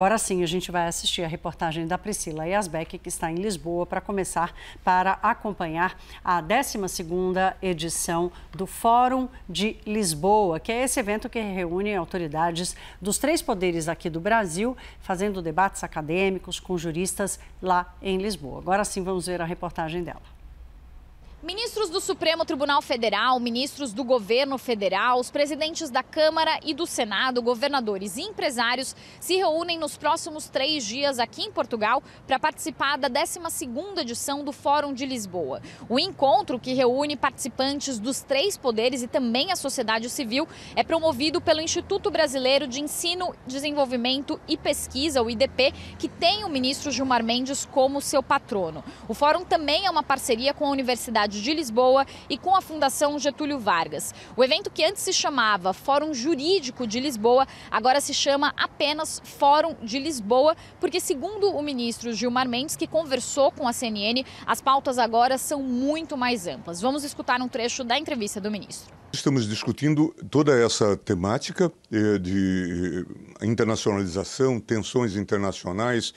Agora sim, a gente vai assistir a reportagem da Priscila Yasbeck, que está em Lisboa, para começar para acompanhar a 12ª edição do Fórum de Lisboa, que é esse evento que reúne autoridades dos três poderes aqui do Brasil, fazendo debates acadêmicos com juristas lá em Lisboa. Agora sim, vamos ver a reportagem dela. Ministros do Supremo Tribunal Federal, ministros do governo federal, os presidentes da Câmara e do Senado, governadores e empresários se reúnem nos próximos três dias aqui em Portugal para participar da 12 edição do Fórum de Lisboa. O encontro, que reúne participantes dos três poderes e também a sociedade civil, é promovido pelo Instituto Brasileiro de Ensino, Desenvolvimento e Pesquisa, o IDP, que tem o ministro Gilmar Mendes como seu patrono. O fórum também é uma parceria com a Universidade de Lisboa e com a Fundação Getúlio Vargas. O evento que antes se chamava Fórum Jurídico de Lisboa, agora se chama apenas Fórum de Lisboa, porque, segundo o ministro Gilmar Mendes, que conversou com a CNN, as pautas agora são muito mais amplas. Vamos escutar um trecho da entrevista do ministro. Estamos discutindo toda essa temática eh, de eh, internacionalização, tensões internacionais,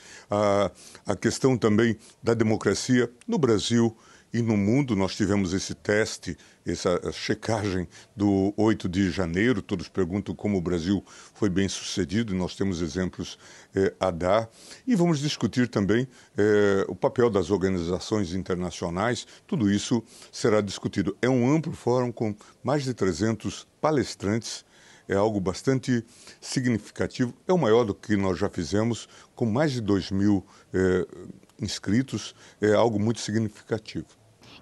a questão também da democracia no Brasil, e no mundo nós tivemos esse teste, essa checagem do 8 de janeiro. Todos perguntam como o Brasil foi bem sucedido, e nós temos exemplos eh, a dar. E vamos discutir também eh, o papel das organizações internacionais. Tudo isso será discutido. É um amplo fórum com mais de 300 palestrantes é algo bastante significativo. É o maior do que nós já fizemos, com mais de 2 mil eh, inscritos, é algo muito significativo.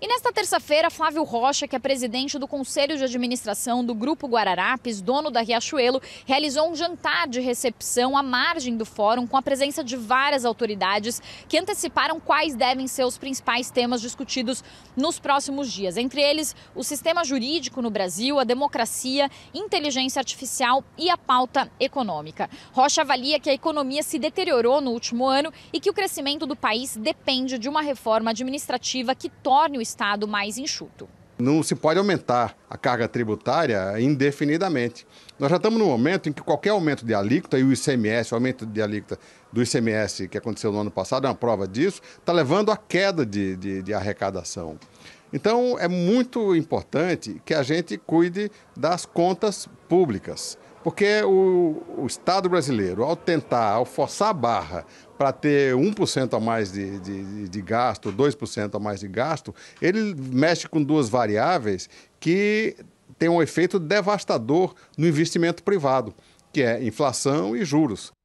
E nesta terça-feira, Flávio Rocha, que é presidente do Conselho de Administração do Grupo Guararapes, dono da Riachuelo, realizou um jantar de recepção à margem do fórum com a presença de várias autoridades que anteciparam quais devem ser os principais temas discutidos nos próximos dias. Entre eles, o sistema jurídico no Brasil, a democracia, inteligência artificial e a pauta econômica. Rocha avalia que a economia se deteriorou no último ano e que o crescimento do país depende de uma reforma administrativa que torne o Estado mais enxuto. Não se pode aumentar a carga tributária indefinidamente. Nós já estamos num momento em que qualquer aumento de alíquota, e o ICMS, o aumento de alíquota do ICMS que aconteceu no ano passado, é uma prova disso, está levando à queda de, de, de arrecadação. Então, é muito importante que a gente cuide das contas públicas. Porque o, o Estado brasileiro, ao tentar, ao forçar a barra para ter 1% a mais de, de, de gasto, 2% a mais de gasto, ele mexe com duas variáveis que têm um efeito devastador no investimento privado, que é inflação e juros.